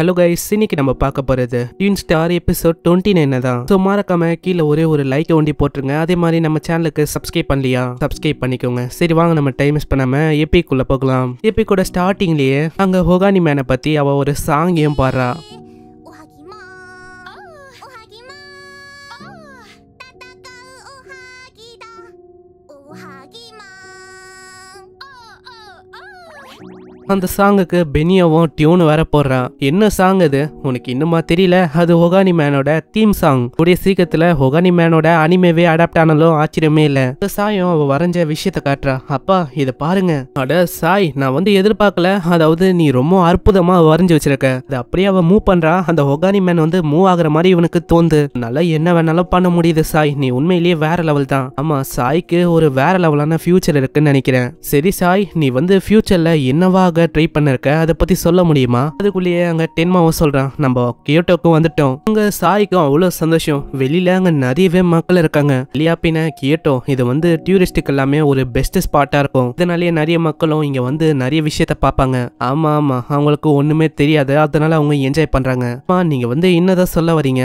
hello guys இன்னைக்கு நம்ம பார்க்க போகிறது tune star episode twenty nine தான் ஸோ மறக்காம கீழே ஒரே ஒரு லைக்கை ஒண்டி போட்டுருங்க அதே மாதிரி நம்ம சேனலுக்கு சப்ஸ்கிரைப் பண்ணலையா சப்ஸ்கிரைப் பண்ணிக்கோங்க சரி வாங்க நம்ம டைம் மிஸ் பண்ணாம எப்பிக்குள்ள போகலாம் எப்பிக்கூட ஸ்டார்டிங்லயே அங்க ஹோகானி மேனை பத்தி அவ ஒரு சாங் பாடுறா அந்த சாங்குக்கு பெனியாவும் டியூன் வேற போடுறான் என்ன சாங் அது உனக்கு இன்னுமா தெரியல அது ஹொகானி மேனோட தீம் சாங் கூடிய சீக்கிரத்துல ஹொகானி மேனோட அனிமேவே அடாப்ட் ஆனாலும் ஆச்சரியமே இல்ல இந்த சாயும் அவ வரைஞ்ச விஷயத்த காட்டுறா அப்பா இத பாருங்க அட சாய் நான் வந்து எதிர்பார்க்கல அதாவது நீ ரொம்ப அற்புதமா வரைஞ்சு வச்சிருக்க அது அப்படியே அவ மூவ் பண்றா அந்த ஹொகானி மேன் வந்து மூவ் ஆகுற மாதிரி இவனுக்கு தோந்து நல்லா என்ன வேணாலும் பண்ண முடியுது சாய் நீ உண்மையிலேயே வேற லெவல் தான் ஆமா சாய்க்கு ஒரு வேற லெவலான ஃபியூச்சர் இருக்குன்னு நினைக்கிறேன் சரி சாய் நீ வந்து ஃபியூச்சர்ல என்னவாக ட்ரை பண்ணிருக்க அதை பற்றி சொல்ல முடியுமா அதுக்குள்ளேயே அங்கே டென்மாவும் சொல்கிறான் நம்ம கியோட்டோக்கும் வந்துட்டோம் அங்கே சாய்க்கும் அவ்வளோ சந்தோஷம் வெளியில் அங்கே நிறையவே மக்கள் இருக்காங்க லியாப்பின கியோட்டோ இது வந்து டூரிஸ்டுக்கு எல்லாமே ஒரு பெஸ்ட் ஸ்பாட்டாக இருக்கும் இதனாலேயே நிறைய மக்களும் இங்கே வந்து நிறைய விஷயத்த பார்ப்பாங்க ஆமாம் ஆமாம் அவங்களுக்கு ஒன்றுமே தெரியாது அதனால அவங்க என்ஜாய் பண்றாங்க நீங்க நீங்கள் வந்து என்னதான் சொல்ல வரீங்க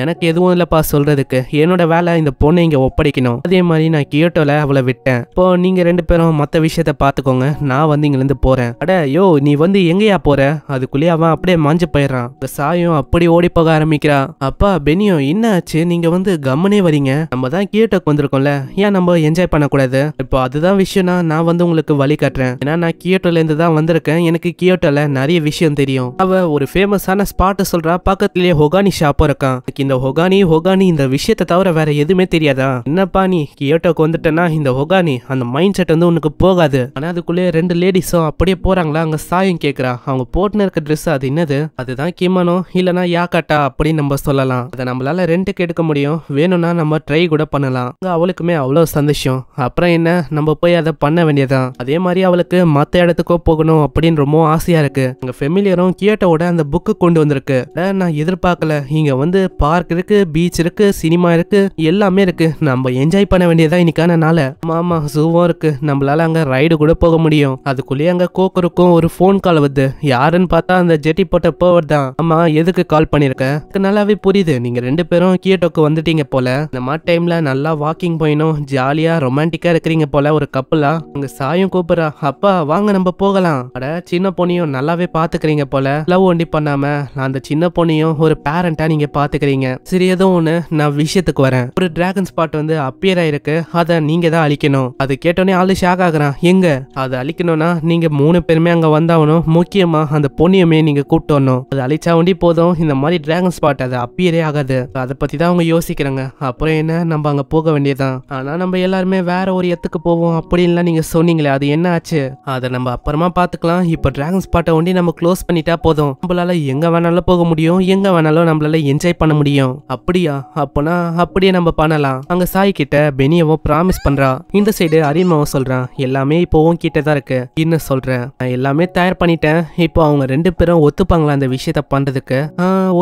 எனக்கு எதுவும் இல்லைப்பா சொல்கிறதுக்கு என்னோட வேலை இந்த பொண்ணை இங்கே ஒப்படைக்கணும் அதே மாதிரி நான் கியோட்டோவில் அவளை விட்டேன் இப்போ நீங்கள் ரெண்டு பேரும் மற்ற விஷயத்த பார்த்துக்கோங்க நான் வந்து இங்கேருந்து போகிறேன் அட யோ நீ வந்து எங்கேயா போற அதுக்குள்ளேயே அவன் அப்படியே மாஞ்சு போயிடுறான் இந்த சாயும் அப்படி ஓடி போக ஆரம்பிக்கிறான் அப்பா பெனியோ என்ன ஆச்சு நீங்க வந்து கம்மனே வரீங்க நம்ம தான் கியோட்டோக்கு வந்திருக்கோம்ல ஏன் நம்ம என்ஜாய் பண்ணக்கூடாது இப்போ அதுதான் விஷயம்னா நான் வந்து உங்களுக்கு வழி காட்டுறேன் ஏன்னா நான் கியோட்டோல இருந்து தான் வந்திருக்கேன் எனக்கு கியோட்டோல நிறைய விஷயம் தெரியும் அவ ஒரு ஃபேமஸான ஸ்பாட்டை சொல்றா பக்கத்துலயே ஹொகானி ஷாப் இருக்கான் இந்த ஹொகானி ஹொகானி இந்த விஷயத்தை தவிர வேற எதுவுமே தெரியாதா என்னப்பா நீ கியோட்டோக்கு வந்துட்டேன்னா இந்த ஹொகானி அந்த மைண்ட் செட் வந்து உனக்கு போகாது ஆனா அதுக்குள்ளே ரெண்டு லேடிஸும் அப்படியே வெளியே போறாங்களா அங்க சாயும் கேட்கறா அவங்க போட்டுன இருக்க ட்ரெஸ் அது என்னது அதுதான் கிமனோ இல்லனா யாக்காட்டா அப்படின்னு நம்ம சொல்லலாம் அதை நம்மளால ரெண்டுக்கு எடுக்க முடியும் வேணும்னா நம்ம ட்ரை கூட பண்ணலாம் அவளுக்குமே அவ்வளவு சந்தோஷம் அப்புறம் என்ன நம்ம போய் அதை பண்ண வேண்டியதான் அதே மாதிரி அவளுக்கு மற்ற இடத்துக்கோ போகணும் அப்படின்னு ரொம்ப ஆசையா இருக்கு அங்க ஃபெமிலியரும் கியோட்டோட அந்த புக்கு கொண்டு வந்திருக்கு நான் எதிர்பார்க்கல இங்க வந்து பார்க் இருக்கு பீச் இருக்கு சினிமா இருக்கு எல்லாமே இருக்கு நம்ம என்ஜாய் பண்ண வேண்டியதான் இன்னைக்கான நாள ஆமா ஜூவும் இருக்கு நம்மளால அங்க ரைடு கூட போக முடியும் அதுக்குள்ளேயே அங்க கோ கோக்கருக்கும் ஒரு ஃபோன் கால் வருது யாருன்னு பார்த்தா அந்த ஜெட்டி போட்ட போவர் தான் ஆமா எதுக்கு கால் பண்ணிருக்கேன் நல்லாவே புரியுது நீங்க ரெண்டு பேரும் கியோட்டோக்கு வந்துட்டீங்க போல இந்த மாதிரி டைம்ல நல்லா வாக்கிங் போயினும் ஜாலியா ரொமான்டிக்கா இருக்கிறீங்க போல ஒரு கப்பலா உங்க சாயும் கூப்பிடுறா அப்பா வாங்க நம்ம போகலாம் அட சின்ன பொண்ணையும் நல்லாவே பாத்துக்கிறீங்க போல லவ் ஒண்டி பண்ணாம அந்த சின்ன பொண்ணையும் ஒரு பேரண்டா நீங்க பாத்துக்கிறீங்க சரி ஏதோ ஒண்ணு நான் விஷயத்துக்கு வரேன் ஒரு டிராகன் ஸ்பாட் வந்து அப்பியர் ஆயிருக்கு அதை நீங்க தான் அழிக்கணும் அது கேட்டோன்னே ஆளு ஷாக் ஆகுறான் எங்க அதை அழிக்கணும்னா நீங்க மூணு மூணு பேருமே அங்கே வந்தாகணும் முக்கியமாக அந்த பொண்ணியமே நீங்கள் கூப்பிட்டு வரணும் அது அழிச்சா வண்டி போதும் இந்த மாதிரி டிராகன் ஸ்பாட் அது அப்பியரே ஆகாது அதை பற்றி தான் அவங்க யோசிக்கிறாங்க அப்புறம் என்ன நம்ம அங்கே போக வேண்டியதான் ஆனால் நம்ம எல்லாருமே வேற ஒரு இடத்துக்கு போவோம் அப்படின்லாம் நீங்கள் சொன்னீங்களே அது என்ன ஆச்சு அதை நம்ம அப்புறமா பார்த்துக்கலாம் இப்போ டிராகன் ஸ்பாட்டை ஒண்டி நம்ம க்ளோஸ் பண்ணிட்டா போதும் நம்மளால எங்கே வேணாலும் போக முடியும் எங்கே வேணாலும் நம்மளால என்ஜாய் பண்ண முடியும் அப்படியா அப்போனா அப்படியே நம்ம பண்ணலாம் அங்கே சாய் கிட்ட பெனியவோ ப்ராமிஸ் பண்றா இந்த சைடு அரியமாவும் சொல்றான் எல்லாமே இப்போ கிட்டே தான் இருக்கு என்ன சொல்றேன் நான் எல்லாமே தயார் பண்ணிட்டேன் இப்போ அவங்க ரெண்டு பேரும் ஒத்துப்பாங்களா அந்த விஷயத்த பண்றதுக்கு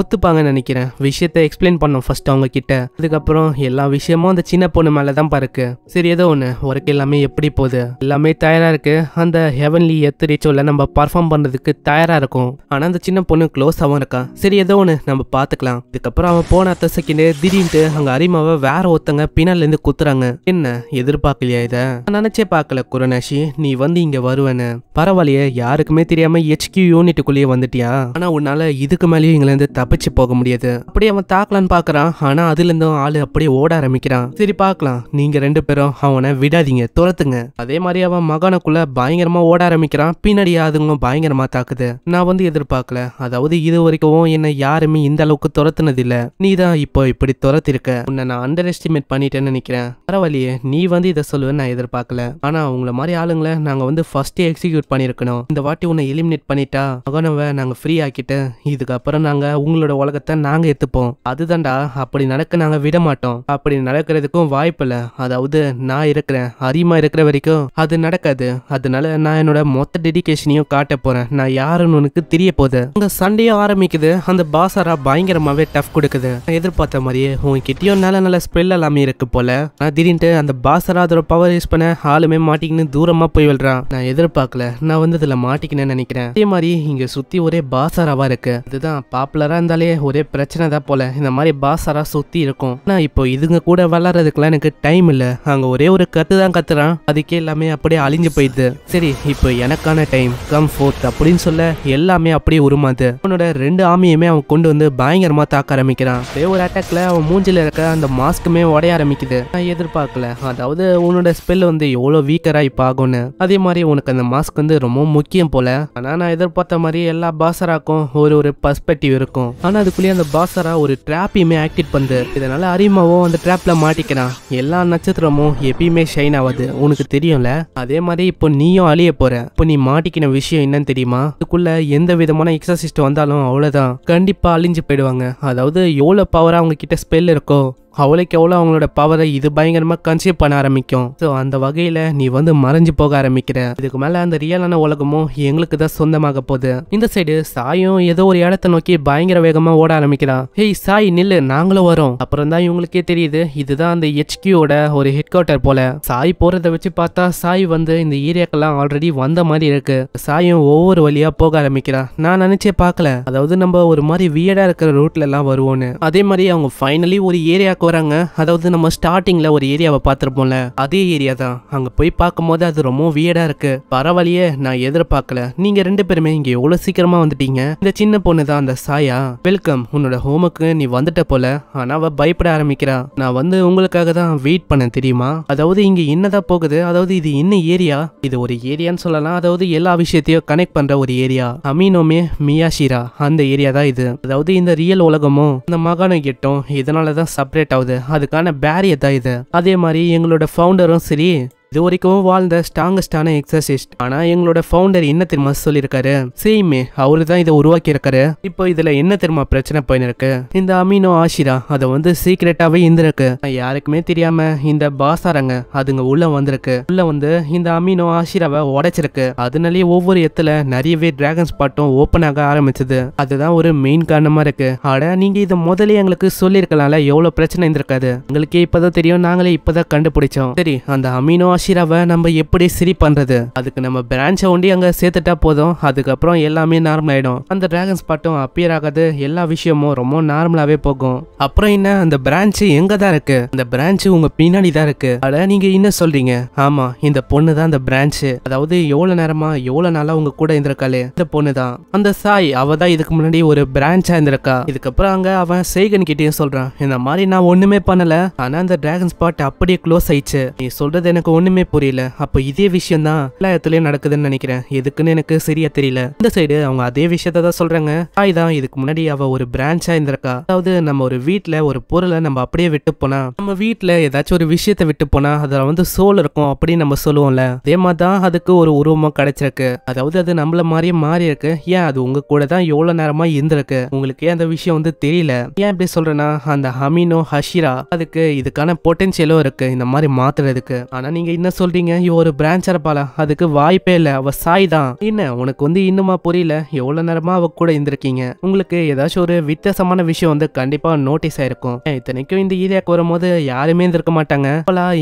ஒத்துப்பாங்கன்னு நினைக்கிறேன் விஷயத்த எக்ஸ்பிளைன் பண்ணோம் ஃபர்ஸ்ட் அவங்க கிட்ட அதுக்கப்புறம் எல்லா விஷயமும் அந்த சின்ன பொண்ணு மேலதான் பாருக்கு சரி ஏதோ ஒன்று ஒர்க் எல்லாமே எப்படி போகுது எல்லாமே தயாரா இருக்கு அந்த ஹெவன்லி எத்து ரிச்சுவல்ல நம்ம பர்ஃபார்ம் பண்றதுக்கு தயாரா இருக்கும் ஆனா அந்த சின்ன பொண்ணு க்ளோஸ் ஆகும் இருக்கா சரி ஏதோ ஒன்று நம்ம பாத்துக்கலாம் இதுக்கப்புறம் அவன் போன அத்த செகண்டு திடீர்னு அங்க அரிமாவை வேற ஒருத்தங்க பின்னால இருந்து குத்துறாங்க என்ன எதிர்பார்க்கலையா இதை நினைச்சே பாக்கல குரணாஷி நீ வந்து இங்க வருவனு பரவாயில்ல பரவாயில்லையே யாருக்குமே தெரியாம எச்கியூ யூனிட்டுக்குள்ளேயே வந்துட்டியா ஆனா உன்னால இதுக்கு மேலேயும் இங்க இருந்து தப்பிச்சு போக முடியாது அப்படி அவன் தாக்கலான்னு பாக்குறான் ஆனா அதுல இருந்தும் ஆளு அப்படியே ஓட ஆரம்பிக்கிறான் சரி பாக்கலாம் நீங்க ரெண்டு பேரும் அவனை விடாதீங்க துரத்துங்க அதே மாதிரி அவன் மகானுக்குள்ள பயங்கரமா ஓட ஆரம்பிக்கிறான் பின்னாடி அதுங்க பயங்கரமா தாக்குது நான் வந்து எதிர்பார்க்கல அதாவது இது வரைக்கும் என்ன யாருமே இந்த அளவுக்கு துரத்துனது இல்ல நீ தான் இப்போ இப்படி துரத்திருக்க உன்னை நான் அண்டர் எஸ்டிமேட் பண்ணிட்டேன்னு நினைக்கிறேன் பரவாயில்லையே நீ வந்து இதை சொல்லுவேன்னு நான் எதிர்பார்க்கல ஆனா உங்களை மாதிரி ஆளுங்களை நாங்க வந்து ஃபர்ஸ்ட் எக்ஸிக்யூட் பண்ணி பண்ணியிருக்கணும் இந்த வாட்டி உன்னை எலிமினேட் பண்ணிட்டா மகனவை நாங்கள் ஃப்ரீ ஆக்கிட்டு இதுக்கப்புறம் நாங்கள் உங்களோட உலகத்தை நாங்கள் எடுத்துப்போம் அதுதான்டா அப்படி நடக்க நாங்கள் விட மாட்டோம் அப்படி நடக்கிறதுக்கும் வாய்ப்பு இல்ல அதாவது நான் இருக்கிறேன் அரியமாக இருக்கிற வரைக்கும் அது நடக்காது அதனால நான் என்னோட மொத்த டெடிக்கேஷனையும் காட்ட போறேன் நான் யாருன்னு உனக்கு தெரிய போது அங்க சண்டையும் ஆரம்பிக்குது அந்த பாசாரா பயங்கரமாவே டஃப் கொடுக்குது எதிர்பார்த்த மாதிரியே உங்ககிட்டயும் நல்ல நல்ல ஸ்பெல் எல்லாமே இருக்கு போல நான் திடீர்னு அந்த பாசரா அதோட பவர் யூஸ் பண்ண ஆளுமே மாட்டிக்கின்னு தூரமா போய் விழுறான் நான் எதிர்பார்க்கல நான் நான் வந்து இதில் மாட்டிக்கினேன் நினைக்கிறேன் அதே மாதிரி இங்கே சுற்றி ஒரே பாசாராவாக இருக்குது அதுதான் பாப்புலராக இருந்தாலே ஒரே பிரச்சனை தான் போல் இந்த மாதிரி பாசாரா சுற்றி இருக்கும் ஆனால் இப்போ இதுங்க கூட விளாட்றதுக்குலாம் எனக்கு டைம் இல்லை அங்கே ஒரே ஒரு கற்று தான் கத்துறான் அதுக்கே எல்லாமே அப்படியே அழிஞ்சு போயிடுது சரி இப்போ எனக்கான டைம் கம் ஃபோர்த் அப்படின்னு சொல்ல எல்லாமே அப்படியே உருமாது அவனோட ரெண்டு ஆமியுமே அவன் கொண்டு வந்து பயங்கரமாக தாக்க ஆரம்பிக்கிறான் ஒரே ஒரு அட்டாக்ல அவன் மூஞ்சில் இருக்க அந்த மாஸ்க்குமே உடைய ஆரம்பிக்குது நான் எதிர்பார்க்கல அதாவது உன்னோட ஸ்பெல் வந்து எவ்வளோ வீக்கராக இப்போ ஆகும்னு அதே மாதிரி உனக்கு அந்த மாஸ்க் வந்து ரொம்ப முக்கியம் போல ஆனால் நான் எதிர்பார்த்த மாதிரி எல்லா பாசராக்கும் ஒரு ஒரு பர்ஸ்பெக்டிவ் இருக்கும் ஆனால் அதுக்குள்ளேயே அந்த பாசரா ஒரு ட்ராப்பையுமே ஆக்டிவ் பண்ணுது இதனால அரிமாவும் அந்த ட்ராப்பில் மாட்டிக்கிறான் எல்லா நட்சத்திரமும் எப்பயுமே ஷைன் ஆகாது உனக்கு தெரியும்ல அதே மாதிரி இப்போ நீயும் அழிய போற இப்போ நீ மாட்டிக்கின விஷயம் என்னன்னு தெரியுமா அதுக்குள்ள எந்த விதமான எக்ஸசிஸ்ட் வந்தாலும் அவ்வளவுதான் கண்டிப்பாக அழிஞ்சு போயிடுவாங்க அதாவது எவ்வளோ பவராக அவங்க கிட்ட ஸ்பெல் இருக்கோ அவ்வளோக்கு எவ்வளோ அவங்களோட பவரை இது பயங்கரமாக கன்சியூவ் பண்ண ஆரம்பிக்கும் ஸோ அந்த வகையில் நீ வந்து மறைஞ்சு போக ஆரம்பிக்கிற இதுக்கு மேலே அந்த ரியலான உலகமும் எங்களுக்கு தான் சொந்தமாக போகுது இந்த சைடு சாயும் ஏதோ ஒரு இடத்த நோக்கி பயங்கர வேகமாக ஓட ஆரம்பிக்கிறான் ஹேய் சாய் நில்லு நாங்களும் வரோம் அப்புறம் தான் இவங்களுக்கே தெரியுது இதுதான் அந்த ஹெச்கியோட ஒரு ஹெட் குவார்டர் போல சாய் போகிறத வச்சு பார்த்தா சாய் வந்து இந்த ஏரியாக்கெல்லாம் ஆல்ரெடி வந்த மாதிரி இருக்கு சாயும் ஒவ்வொரு வழியாக போக ஆரம்பிக்கிறான் நான் நினைச்சே பார்க்கல அதாவது நம்ம ஒரு மாதிரி வியடாக இருக்கிற ரூட்ல எல்லாம் வருவோன்னு அதே மாதிரி அவங்க ஃபைனலி ஒரு ஏரியா பார்க்க வராங்க அதாவது நம்ம ஸ்டார்டிங்ல ஒரு ஏரியாவை பார்த்துருப்போம்ல அதே ஏரியா தான் அங்க போய் பார்க்கும்போது அது ரொம்ப வியடா இருக்கு பரவாயில்லையே நான் எதிர்பார்க்கல நீங்க ரெண்டு பேருமே இங்க எவ்வளவு சீக்கிரமா வந்துட்டீங்க இந்த சின்ன பொண்ணு தான் அந்த சாயா வெல்கம் உன்னோட ஹோமுக்கு நீ வந்துட்ட போல ஆனா அவ பயப்பட ஆரம்பிக்கிறா நான் வந்து உங்களுக்காக தான் வெயிட் பண்ண தெரியுமா அதாவது இங்க என்னதான் போகுது அதாவது இது என்ன ஏரியா இது ஒரு ஏரியான்னு சொல்லலாம் அதாவது எல்லா விஷயத்தையும் கனெக்ட் பண்ற ஒரு ஏரியா அமீனோமே மியாஷிரா அந்த ஏரியா தான் இது அதாவது இந்த ரியல் உலகமும் இந்த மகாணம் எட்டும் இதனாலதான் செப்பரேட் ஆகுது அதுக்கான பேரியர் தான் இது அதே மாதிரி எங்களோட ஃபவுண்டரும் சரி இது வரைக்கும் வாழ்ந்த ஸ்ட்ராங்கஸ்டான எக்ஸசிஸ்ட் ஆனா எங்களோட பவுண்டர் என்ன தெரியுமா சொல்லியிருக்காரு சேமே அவரு தான் இதை உருவாக்கி இருக்காரு இப்போ இதுல என்ன தெரியுமா பிரச்சனை போயிருக்கு இந்த அமீனோ ஆஷிரா அதை வந்து சீக்கிரட்டாவே இருந்திருக்கு யாருக்குமே தெரியாம இந்த பாசாரங்க அதுங்க உள்ள வந்திருக்கு உள்ள வந்து இந்த அமீனோ ஆஷிராவை உடைச்சிருக்கு அதனாலேயே ஒவ்வொரு இடத்துல நிறையவே டிராகன் ஸ்பாட்டும் ஓப்பன் ஆக ஆரம்பிச்சது அதுதான் ஒரு மெயின் காரணமா இருக்கு ஆட நீங்க இதை முதலே எங்களுக்கு சொல்லியிருக்கலாம் எவ்வளவு பிரச்சனை இருந்திருக்காது உங்களுக்கே இப்பதான் தெரியும் நாங்களே இப்பதான் கண்டுபிடிச்சோம் சரி அந்த அமீனோ அஷிராவை நம்ம எப்படி சரி பண்ணுறது அதுக்கு நம்ம பிரான்ச்சை ஒண்டி அங்கே சேர்த்துட்டா போதும் அதுக்கப்புறம் எல்லாமே நார்மல் ஆகிடும் அந்த டிராகன் ஸ்பாட்டும் அப்பியர் ஆகாது எல்லா விஷயமும் ரொம்ப நார்மலாகவே போகும் அப்புறம் என்ன அந்த பிரான்ச்சு எங்க தான் இருக்கு அந்த பிரான்ச்சு உங்க பின்னாடி தான் இருக்கு அட நீங்க என்ன சொல்றீங்க ஆமாம் இந்த பொண்ணு தான் அந்த பிரான்ச்சு அதாவது எவ்வளோ நேரமா எவ்வளோ நாளாக உங்கள் கூட இருந்திருக்காளே இந்த பொண்ணு தான் அந்த சாய் அவ தான் இதுக்கு முன்னாடி ஒரு பிரான்ச்சா இருந்திருக்கா இதுக்கப்புறம் அங்க அவன் சேகன் கிட்டேயும் சொல்றான் இந்த மாதிரி நான் ஒண்ணுமே பண்ணல ஆனா அந்த டிராகன் ஸ்பாட் அப்படியே க்ளோஸ் ஆயிடுச்சு நீ சொல்றது எனக்கு ஒண்ணுமே ஒன்றுமே புரியல அப்போ இதே விஷயம் தான் எல்லா இடத்துலயும் நடக்குதுன்னு நினைக்கிறேன் எதுக்குன்னு எனக்கு சரியா தெரியல இந்த சைடு அவங்க அதே விஷயத்த தான் சொல்றாங்க தாய் தான் இதுக்கு முன்னாடி அவ ஒரு பிரான்ச்சா இருந்திருக்கா அதாவது நம்ம ஒரு வீட்டுல ஒரு பொருளை நம்ம அப்படியே விட்டு போனா நம்ம வீட்டுல ஏதாச்சும் ஒரு விஷயத்த விட்டு போனா அதுல வந்து சோல் இருக்கும் அப்படின்னு நம்ம சொல்லுவோம்ல அதே மாதிரி தான் அதுக்கு ஒரு உருவமா கிடைச்சிருக்கு அதாவது அது நம்மள மாதிரியே மாறி இருக்கு ஏன் அது உங்க கூட தான் எவ்வளவு நேரமா இருந்திருக்கு உங்களுக்கு ஏன் அந்த விஷயம் வந்து தெரியல ஏன் இப்படி சொல்றேன்னா அந்த ஹமீனோ ஹஷிரா அதுக்கு இதுக்கான பொட்டன்சியலும் இருக்கு இந்த மாதிரி மாத்துறதுக்கு ஆனா நீங்க என்ன சொல்றீங்க இவ ஒரு பிரான்ச் அரப்பாளா அதுக்கு வாய்ப்பே இல்ல அவ சாய் தான் என்ன உனக்கு வந்து இன்னுமா புரியல எவ்வளவு நேரமா அவ கூட இருந்திருக்கீங்க உங்களுக்கு ஏதாச்சும் ஒரு வித்தியாசமான விஷயம் வந்து கண்டிப்பா நோட்டீஸ் ஆயிருக்கும் இத்தனைக்கும் இந்த ஏரியாவுக்கு வரும்போது யாருமே இருந்திருக்க மாட்டாங்க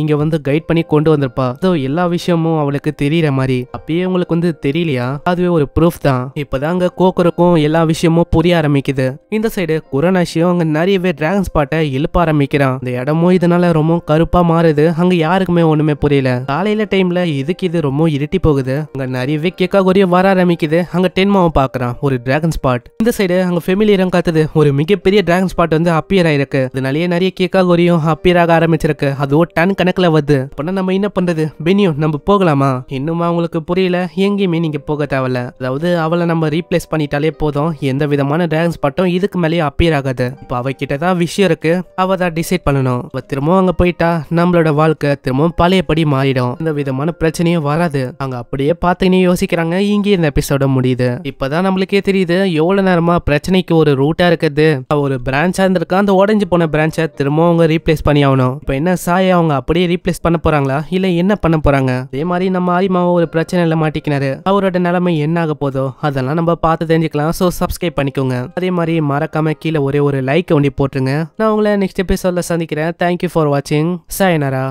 இங்க வந்து கைட் பண்ணி கொண்டு வந்திருப்பா எல்லா விஷயமும் அவளுக்கு தெரியற மாதிரி அப்பயே உங்களுக்கு வந்து தெரியலையா அதுவே ஒரு ப்ரூஃப் தான் இப்பதாங்க கோக்கருக்கும் எல்லா விஷயமும் புரிய ஆரம்பிக்குது இந்த சைடு குரநாசியும் அங்க நிறையவே டிராகன் ஸ்பாட்டை இழுப்ப ஆரம்பிக்கிறான் இந்த இடமும் இதனால ரொம்ப கருப்பா மாறுது அங்க யாருக்குமே ஒண்ணுமே புரியல முடியல காலையில டைம்ல இதுக்கு இது ரொம்ப இருட்டி போகுது அங்க நிறையவே கேக்கா கொரிய வர ஆரம்பிக்குது அங்க டென்மாவும் பாக்குறான் ஒரு டிராகன் ஸ்பாட் இந்த சைடு அங்க இடம் காத்துது ஒரு மிகப்பெரிய டிராகன் ஸ்பாட் வந்து அப்பியர் ஆயிருக்கு அதனாலயே நிறைய கேக்கா கோரியும் அப்பியர் ஆக ஆரம்பிச்சிருக்கு அதுவோ டன் கணக்குல வருது அப்படின்னா நம்ம என்ன பண்றது பெனியும் நம்ம போகலாமா இன்னுமா அவங்களுக்கு புரியல எங்கேயுமே நீங்க போக தேவையில்ல அதாவது அவளை நம்ம ரீப்ளேஸ் பண்ணிட்டாலே போதும் எந்த விதமான டிராகன் ஸ்பாட்டும் இதுக்கு மேலேயே அப்பியர் ஆகாது இப்போ அவகிட்ட தான் விஷயம் இருக்கு அவ தான் டிசைட் பண்ணணும் திரும்பவும் அங்க போயிட்டா நம்மளோட வாழ்க்கை திரும்பவும் பழையபடி மாறிடும் எந்த விதமான பிரச்சனையும் வராது அங்க அப்படியே பார்த்தீங்கன்னு யோசிக்கிறாங்க இங்கே இந்த எபிசோட முடியுது இப்பதான் நம்மளுக்கே தெரியுது எவ்வளவு நேரமா பிரச்சனைக்கு ஒரு ரூட்டா இருக்குது ஒரு பிரான்ச்சா இருந்திருக்கா அந்த உடஞ்சு போன பிரான்ச்சை திரும்ப அவங்க ரீப்ளேஸ் பண்ணி ஆகணும் இப்போ என்ன சாய அவங்க அப்படியே ரீப்ளேஸ் பண்ண போறாங்களா இல்ல என்ன பண்ண போறாங்க அதே மாதிரி நம்ம ஆரிமாவை ஒரு பிரச்சனையில மாட்டிக்கினாரு அவரோட நிலைமை என்ன ஆக போதோ அதெல்லாம் நம்ம பார்த்து தெரிஞ்சுக்கலாம் ஸோ சப்ஸ்கிரைப் பண்ணிக்கோங்க அதே மாதிரி மறக்காம கீழே ஒரே ஒரு லைக் ஒண்டி போட்டுருங்க நான் உங்களை நெக்ஸ்ட் எபிசோட்ல சந்திக்கிறேன் தேங்க்யூ ஃபார் வாட்சிங் சாயனரா